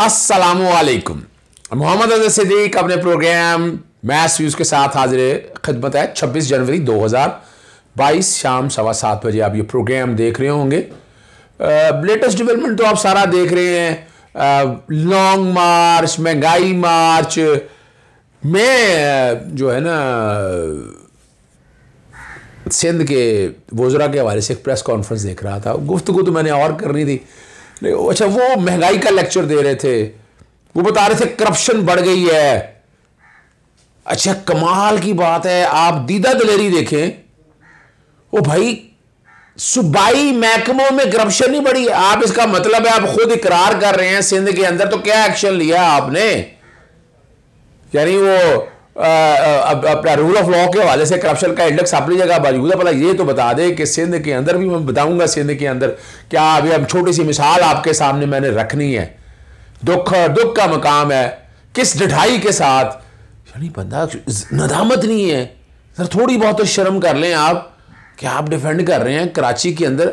असलम मोहम्मद अजर सिद्दीक अपने programme maths views के साथ हाजिर खदमत है 26 जनवरी 2022 शाम सवा सात बजे आप ये प्रोग्राम देख रहे होंगे लेटेस्ट डेवलपमेंट तो आप सारा देख रहे हैं लॉन्ग मार्च महंगाई मार्च में जो है ना सिंध के वजरा के हवाले से एक प्रेस कॉन्फ्रेंस देख रहा था गुफ्तु तो मैंने और करनी थी अच्छा वो महंगाई का लेक्चर दे रहे थे वो बता रहे थे करप्शन बढ़ गई है अच्छा कमाल की बात है आप दीदा दलेरी देखें वो भाई सूबाई महकमों में करप्शन नहीं बढ़ी आप इसका मतलब है आप खुद इकरार कर रहे हैं सिंध के अंदर तो क्या एक्शन लिया आपने यानी वो अपना रूल ऑफ लॉ के हवाले से करप्शन का इंडेक्स अपनी जगह मौजूद है भला ये तो बता दें कि सिंध के अंदर भी मैं बताऊंगा सिंध के अंदर क्या अभी हम छोटी सी मिसाल आपके सामने मैंने रखनी है दुख दुख का मकाम है किस डिढाई के साथ यानी बंदा नदामत नहीं है सर थोड़ी बहुत तो शर्म कर लें आप क्या आप डिफेंड कर रहे हैं कराची के अंदर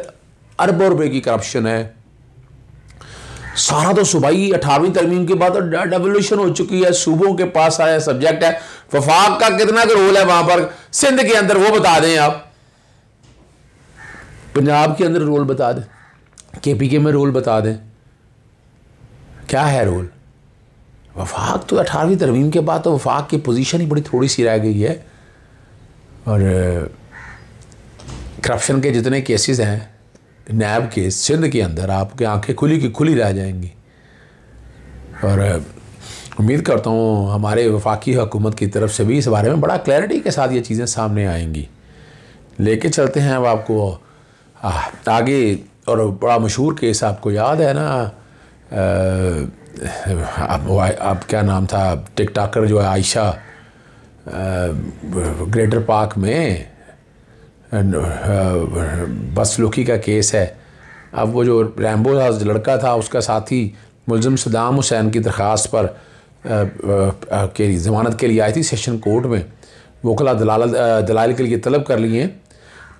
अरबों रुपये की करप्शन है सारा तो ही अठारहवीं तरमीम के बाद डेवोल्यूशन हो चुकी है सूबों के पास आया सब्जेक्ट है वफाक का कितना रोल है वहां पर सिंध के अंदर वो बता दें आप पंजाब के अंदर रोल बता दें के पी के में रोल बता दें क्या है रोल वफाक तो अठारहवीं तरमीम के बाद तो वफाक की पोजीशन ही बड़ी थोड़ी सी रह गई है और करप्शन के जितने केसेस हैं नैब के सिंध के अंदर आपकी आंखें खुली की खुली रह जाएंगी और उम्मीद करता हूँ हमारे वफाकी हुकूमत की तरफ से भी इस बारे में बड़ा क्लैरिटी के साथ ये चीज़ें सामने आएंगी लेके चलते हैं अब आपको आगे और बड़ा मशहूर केस आपको याद है ना अब अब क्या नाम था टिक जो है आयशा ग्रेटर पार्क में Uh, बस लुकी का केस है अब वो जो रैम्बो लड़का था उसका साथी मुलजम सदाम हुसैन की दरख्वास्त पर के ज़मानत के लिए आई थी सेशन कोर्ट में वकला दलाल दलाल के लिए तलब कर लिए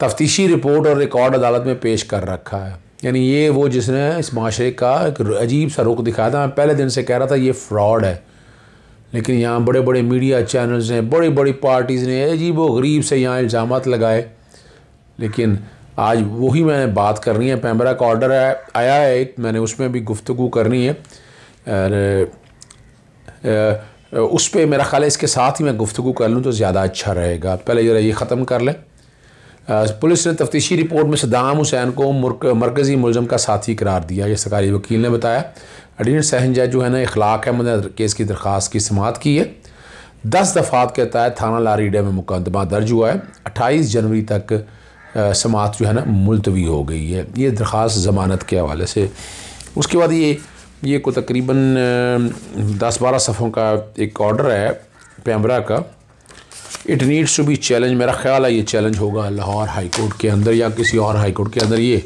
तफ्तीशी रिपोर्ट और रिकॉर्ड अदालत में पेश कर रखा है यानी ये वो जिसने इस माशरे का एक अजीब सा रुख दिखाया था मैं पहले दिन से कह रहा था ये फ्रॉड है लेकिन यहाँ बड़े बड़े मीडिया चैनल्स ने बड़ी बड़ी पार्टीज़ ने अजीब व गरीब से यहाँ इल्ज़ाम लगाए लेकिन आज वही मैंने बात करनी है पैम्बरा का ऑर्डर आया है एक मैंने उसमें भी गुफ्तु करनी है और उस पर मेरा ख्याल है इसके साथ ही मैं गुफ्तु कर लूँ तो ज़्यादा अच्छा रहेगा पहले ज़रा ये ख़त्म कर लें पुलिस ने तफ्तीशी रिपोर्ट में सदाम हुसैन को मरकज़ी मुलम का साथी करार दिया ये सरकारी वकील ने बताया अडीन सहन जय जो है ना इखलाक अहमद केस की दरख्वास्त की समात की है दस दफ़ात के तहत थाना लारीडे में मुकदमा दर्ज हुआ है अट्ठाईस जनवरी तक समात जो है ना मुलतवी हो गई है ये दरख्वास्त ज़मानत के हवाले से उसके बाद ये ये को तकरीबन दस बारह सफ़ों का एक ऑर्डर है पैमरा का it needs to be challenge मेरा ख्याल है ये चैलेंज होगा लाहौर हाई कोर्ट के अंदर या किसी और हाई कोर्ट के अंदर ये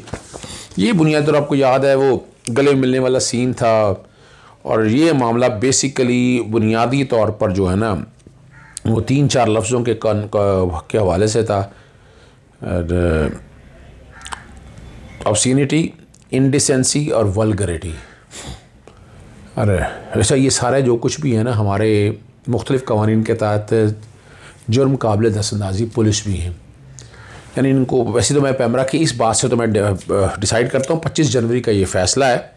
ये बुनियादी तौर आपको याद है वो गले मिलने वाला सीन था और ये मामला बेसिकली बुनियादी तौर पर जो है ना वो तीन चार लफ्ज़ों के कन के हवाले से था ऑप्सिनिटी इंडिसेंसी uh, और वलगरेटी अरे वैसा अच्छा ये सारे जो कुछ भी है ना हमारे मुख्तलिफ़ कवानीन के तहत जुर्म काबिल दस्तंदाजी पुलिस भी हैं यानी इनको वैसे तो मैं पैमरा की इस बात से तो मैं डिसाइड करता हूँ पच्चीस जनवरी का ये फ़ैसला है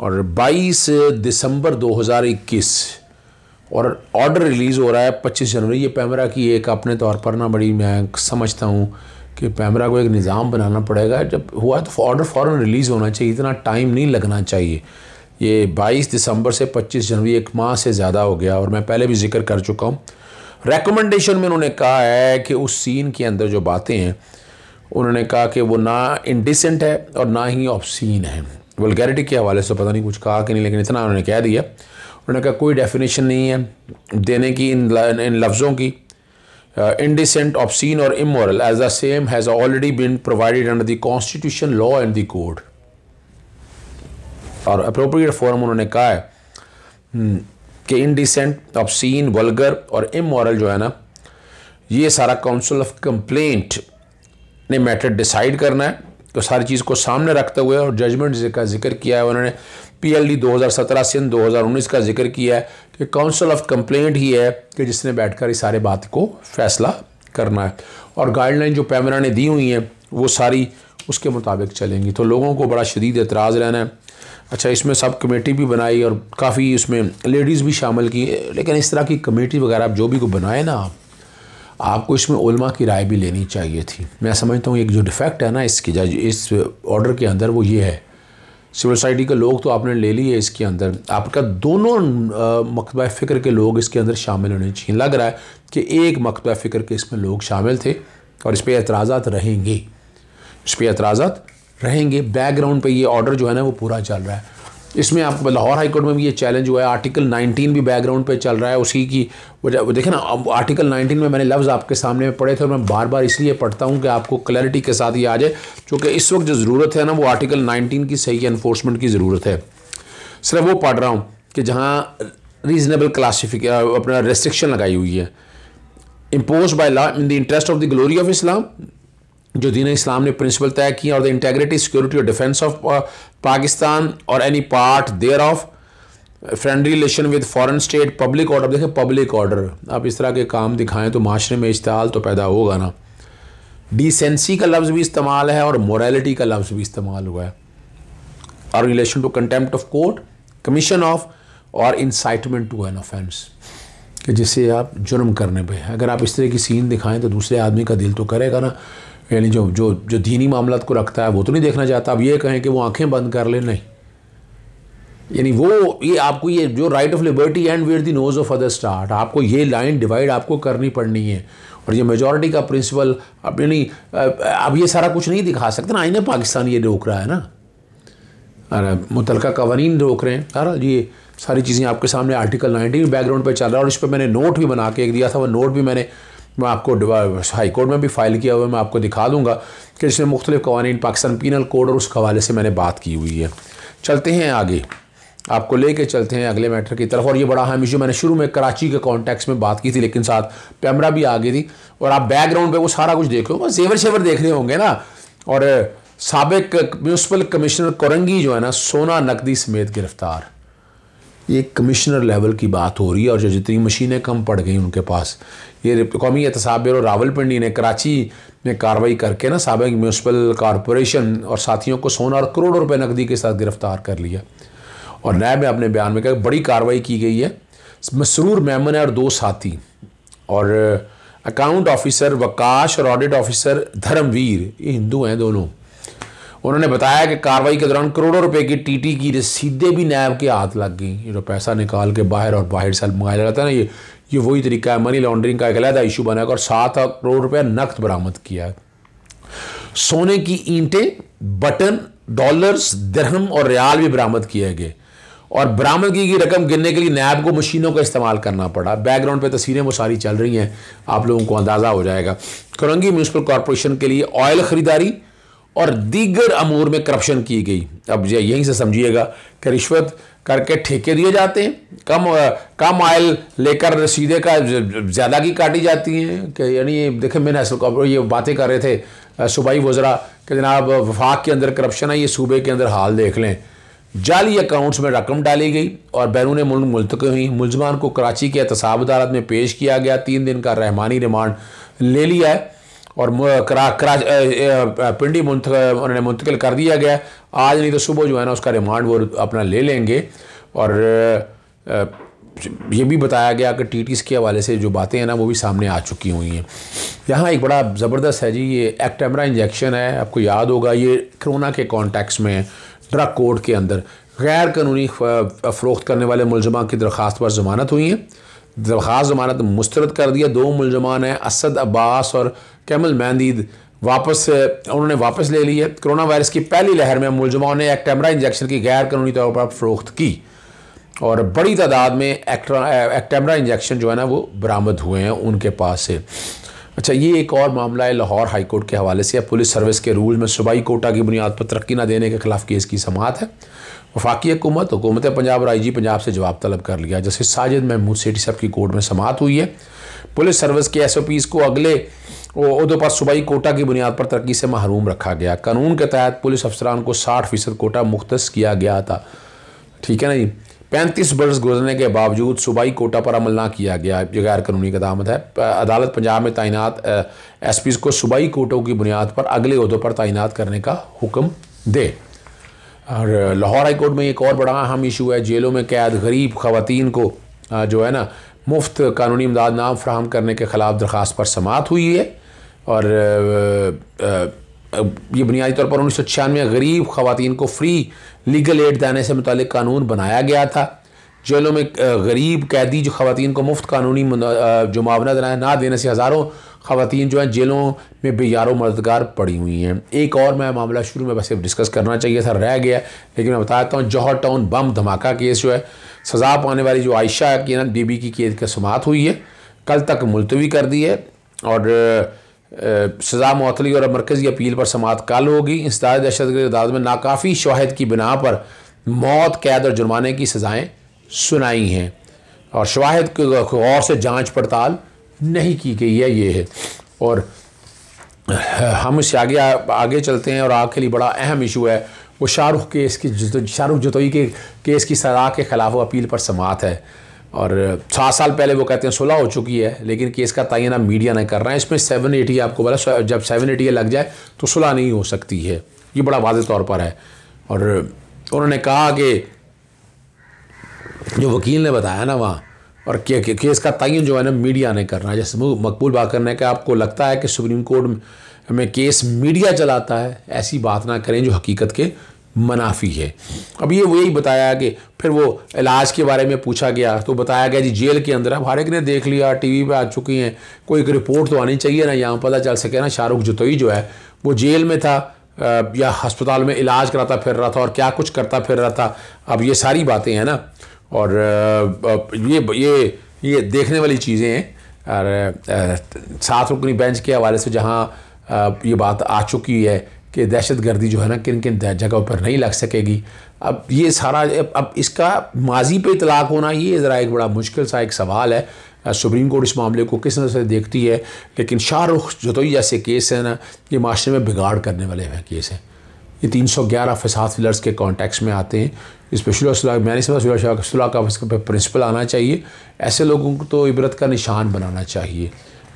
और बाईस दिसंबर दो हज़ार इक्कीस और ऑर्डर रिलीज़ हो रहा है पच्चीस जनवरी ये पैमरा की एक अपने तौर पर ना बड़ी मैं समझता हूँ कि पैमरा को एक निज़ाम बनाना पड़ेगा जब हुआ तो ऑर्डर फ़ौर रिलीज़ होना चाहिए इतना टाइम नहीं लगना चाहिए ये 22 दिसंबर से 25 जनवरी एक माह से ज़्यादा हो गया और मैं पहले भी जिक्र कर चुका हूँ रेकमेंडेशन में उन्होंने कहा है कि उस सीन के अंदर जो बातें हैं उन्होंने कहा कि वो ना इंडिसेंट है और ना ही ऑफ सीन है वलगैरिटी के हवाले से पता नहीं कुछ कहा कि नहीं लेकिन इतना उन्होंने कह दिया उन्होंने कहा कोई डेफिनेशन नहीं है देने की इन इन लफ्ज़ों की uh, indecent, obscene or immoral as the same has already been provided under the constitution, law and the code. और अप्रोप्रिएट फॉर्म उन्होंने कहा है हम्म, कि इनडिसेंट ऑब्सीन वल्गर और इमोरल जो है ना ये सारा काउंसिल ऑफ कंप्लेंट ने मैटर डिसाइड करना है तो सारी चीज़ को सामने रखते हुए और जजमेंट का जिक्र किया है उन्होंने पीएलडी 2017 सिंध 2019 का जिक्र किया है तो काउंसिल ऑफ कंप्लेंट ही है कि जिसने बैठकर इस सारे बात को फैसला करना है और गाइडलाइन जो पैमरा ने दी हुई हैं वो सारी उसके मुताबिक चलेंगी तो लोगों को बड़ा शदीद एतराज़ रहना है अच्छा इसमें सब कमेटी भी बनाई और काफ़ी इसमें लेडीज़ भी शामिल की लेकिन इस तरह की कमेटी वगैरह आप जो भी को बनाए ना आप आपको इसमें उलमा की राय भी लेनी चाहिए थी मैं समझता हूँ एक जो डिफ़ेक्ट है ना इसकी इस ऑर्डर के अंदर वो ये है सिविल सोसाइटी के लोग तो आपने ले लिए इसके अंदर आपका दोनों मकतब फ़िक्र के लोग इसके अंदर शामिल होने चाहिए लग रहा है कि एक मकतब फ़िक्र के इसमें लोग शामिल थे और इस पर एतराज़ा रहेंगे इस पर एतराज़ा रहेंगे बैकग्राउंड पे ये ऑर्डर जो है ना वो पूरा चल रहा है इसमें आप लाहौर हाईकोर्ट में भी ये चैलेंज हुआ है आर्टिकल 19 भी बैकग्राउंड पे चल रहा है उसी की वजह देखें ना आर्टिकल 19 में मैंने लफ्ज़ आपके सामने में पढ़े थे और मैं बार बार इसलिए पढ़ता हूँ कि आपको क्लैरिटी के साथ ये आ जाए क्योंकि इस वक्त जो ज़रूरत है ना वो आर्टिकल नाइनटीन की सही इन्फोर्समेंट की ज़रूरत है सिर्फ वो पढ़ रहा हूँ कि जहाँ रीजनेबल क्लासीफिक अपना रेस्ट्रिक्शन लगाई हुई है impose by law in the interest of the glory of Islam जो दीन इस्लाम ने प्रिंसिपल तय किए और द इंटेग्रिटी सिक्योरिटी और डिफेंस ऑफ पाकिस्तान और any part thereof friendly relation with foreign state public order देखें पब्लिक ऑर्डर आप इस तरह के काम दिखाएं तो माशरे में इश्तहाल तो पैदा होगा ना डिसेंसी का लफ्ज़ भी इस्तेमाल है और मोरालिटी का लफ्ज़ भी इस्तेमाल हुआ है और relation to contempt of court commission of और इंसाइटमेंट टू एन ऑफेंस कि जिससे आप जुर्म करने पे अगर आप इस तरह की सीन दिखाएं तो दूसरे आदमी का दिल तो करेगा ना यानी जो जो जो दीनी मामला को रखता है वो तो नहीं देखना चाहता अब ये कहें कि वो आंखें बंद कर ले नहीं यानी वो ये आपको ये जो right of liberty and where the nose of other start आपको ये लाइन डिवाइड आपको करनी पड़नी है और ये मेजोरिटी का प्रिंसिपल अब यानी अब ये सारा कुछ नहीं दिखा सकते ना आईने पाकिस्तान ये रोक रहा है ना अरे मुतल कवानीन रोक रहे हैं अरे ये सारी चीज़ें आपके सामने आर्टिकल नाइनटीन बैकग्राउंड पर चल रहा है और इस पर मैंने नोट भी बना के एक दिया था वो नोट भी मैंने मैं आपको हाई कोर्ट में भी फाइल किया हुआ है मैं आपको दिखा दूंगा कि इसमें मुख्तलिफ कवानी पाकिस्तान पीनल कोड और उस हवाले से मैंने बात की हुई है चलते हैं आगे आपको लेके चलते हैं अगले मैटर की तरफ और ये बड़ा अहम इशू मैंने शुरू में कराची के कॉन्टेक्स में बात की थी लेकिन साथ पैमरा भी आ गई थी और आप बैकग्राउंड पर वो सारा कुछ देख रहे हो जेवर शेवर देख रहे होंगे ना और सबक म्यूनसिपल कमिश्नर कोरंगी जो है ना सोना नकदी समेत गिरफ्तार ये कमिश्नर लेवल की बात हो रही है और जो जितनी मशीनें कम पड़ गई उनके पास ये कौमी एहतसाब ब्यूरो रावलपिंडी ने कराची में कार्रवाई करके ना सबक म्यूनसिपल कॉरपोरेशन और साथियों को सोना और करोड़ों रुपये नकदी के साथ गिरफ्तार कर लिया और नैब ने अपने बयान में कहा बड़ी कार्रवाई की गई है मसरूर मेमन और दो साथी और अकाउंट ऑफिसर वकाश और ऑडिट ऑफिसर धर्मवीर ये हिंदू हैं दोनों उन्होंने बताया कि कार्रवाई के दौरान करोड़ों रुपए की टीटी की रसीदें भी नैब के हाथ लग गई ये जो पैसा निकाल के बाहर और बाहर से मंगाया जाता है ना ये ये वही तरीका है मनी लॉन्ड्रिंग का एक अलहदा इशू बनाया और सात करोड़ रुपया नकद बरामद किया है सोने की ईंटें बटन डॉलर्स दरहम और रियाल भी बरामद किए गए और बरामद की गई रकम गिनने के लिए नैब को मशीनों का इस्तेमाल करना पड़ा बैकग्राउंड पे तस्वीरें वो सारी चल रही हैं आप लोगों को अंदाज़ा हो जाएगा करंगी म्यूनसिपल कॉरपोरेशन के लिए ऑयल ख़रीदारी और दीगर अमूर में करप्शन की गई अब यहीं से समझिएगा कि रिश्वत करके ठेके दिए जाते हैं कम कम आयल लेकर सीधे का ज़्यादा की काटी जाती हैं कि यानी देखें मैंने ये बातें कर रहे थे सूबाई वजरा कि जनाब वफाक के अंदर करप्शन है ये सूबे के अंदर हाल देख लें जाली अकाउंट्स में रकम डाली गई और बैरून मुल्क मुलतक हुई मुलजमान को कराची के एहतसाब अदालत में पेश किया गया तीन दिन का रहमानी रिमांड ले लिया है और करा, करा पिंडी उन्होंने मुंतकिल कर दिया गया आज नहीं तो सुबह जो है ना उसका रिमांड वो अपना ले लेंगे और ये भी बताया गया कि टी के हवाले से जो बातें हैं ना वो भी सामने आ चुकी हुई हैं यहाँ एक बड़ा ज़बरदस्त है जी ये एक्टेमरा इंजेक्शन है आपको याद होगा ये करोना के कॉन्टेक्स में ड्रग कोर्ट के अंदर गैर कानूनी फ़रोख्त करने वाले मुलजमा की दरख्वास्त पर जमानत हुई है दरख्वास्त जमानत मुस्रद कर दिया दो मुलजमान हैं असद अब्बास और कैमल महदीद वापस उन्होंने वापस ले ली है कोरोना वायरस की पहली लहर में मुलजमाओं ने एक्टेमरा इंजेक्शन की गैर कानूनी तौर पर फरोख्त की और बड़ी तादाद में एक्टेमरा इंजेक्शन जो है ना वो बरामद हुए हैं उनके पास से अच्छा ये एक और मामला है लाहौर हाईकोर्ट के हवाले से पुलिस सर्विस के रूल में सूबाई कोटा की बुनियाद पर तरक्की न देने के खिलाफ केस की समात है वफाकी हुकूमत हुकूमत पंजाब और आई जी पंजाब से जवाब तलब कर लिया जस्टिस साजिद महमूद सेठी साहब की कोर्ट में समात हुई है पुलिस सर्विस के एस ओ पीज़ को अगले पर सूबाई कोटा की बुनियाद पर तरक्की से महरूम रखा गया कानून के तहत पुलिस अफसरान को साठ फ़ीसद कोटा मुख्त किया गया था ठीक है ना जी पैंतीस बरस गुजरने के बावजूद सूबाई कोटा पर अमल ना किया गया जो गैर कानूनी कदामत है अदालत पंजाब में तैनात एस पीज़ को सूबाई कोटों की बुनियाद पर अगले उहदों पर तैनात करने का हुक्म दे और लाहौर हाई कोर्ट में एक और बड़ा अहम इशू है जेलों में कैद गरीब खवतान को जो है ना मुफ्त कानूनी इमदाद नाम फ्राहम करने के खिलाफ दरख्वास्त पर समात हुई है और ये बुनियादी तौर पर उन्नीस सौ छियानवे गरीब खातन को फ्री लीगल एड देने से मुतल कानून बनाया गया था जेलों में गरीब कैदी जो खातन को मुफ्त कानूनी जो मुआवना देना ना देने से हज़ारों खातन जो हैं जेलों में बेयारों मददगार पड़ी हुई हैं एक और मैं मामला शुरू में बस डिस्कस करना चाहिए था रह गया लेकिन मैं बताता हूँ जौहर टाउन बम धमाका केस जो है सज़ा पाने वाली जो आयशा की ना बीबी की कैद की समात हुई है कल तक मुलतवी कर दी है और सजा मअतली और मरकज़ी अपील पर समात कल होगी दहशत गर्द अदालत में नाकाफ़ी शवाहद की बिना पर मौत कैद और जुर्माने की सज़ाएँ सुनाई हैं और शवाहद को गौर से जाँच पड़ताल नहीं की गई है ये है और हम इससे आगे आगे चलते हैं और आग के लिए बड़ा अहम इशू है वो शाहरुख केस की शाहरुख जतोई के केस की सजा के ख़िलाफ़ अपील पर समात है और सात साल पहले वो कहते हैं सुलह हो चुकी है लेकिन केस का तयना मीडिया ने कर रहा है इसमें सेवन एटी आपको बोला जब सेवन एटी लग जाए तो सुलह नहीं हो सकती है ये बड़ा वाज तौर पर है और उन्होंने कहा कि जो वकील ने बताया ना वहाँ और के, के, केस का तयन जो है ना मीडिया ने करना जैसे मकबूल बाकर ने कहा आपको लगता है कि सुप्रीम कोर्ट में केस मीडिया चलाता है ऐसी बात ना करें जो हकीकत के मनाफी है अब ये वही बताया कि फिर वो इलाज के बारे में पूछा गया तो बताया गया जी जेल के अंदर अब हर एक ने देख लिया टीवी पे आ चुकी हैं कोई एक रिपोर्ट तो आनी चाहिए ना यहाँ पता चल सके ना शाहरुख जतोई जो है वो जेल में था या हस्पताल में इलाज कराता फिर रहा था और क्या कुछ करता फिर रहा था अब ये सारी बातें हैं ना और ये ये ये देखने वाली चीज़ें हैं और सात रुकनी बेंच के हवाले से जहाँ ये बात आ चुकी है कि दहशत गर्दी जो है ना किन किन जगहों पर नहीं लग सकेगी अब ये सारा अब इसका माजी पे इतलाक होना ये ज़रा एक बड़ा मुश्किल सा एक सवाल है सुप्रीम कोर्ट इस मामले को किस नज़र से देखती है लेकिन शाहरुख जतोई जैसे केस हैं ना ये माशरे में बिगाड़ करने वाले हैं केस हैं ये तीन सौ ग्यारह फसाद फिलर्स के कॉन्टेक्स में आते हैं स्पेशल सुलह मैंने समझा सुलह का इसके प्रिंसिपल आना चाहिए ऐसे लोगों को तो इबरत का निशान बनाना चाहिए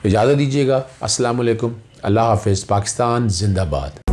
इजाज़त दीजिएगा असलकम अल्लाह हाफिज़ पाकिस्तान जिंदाबाद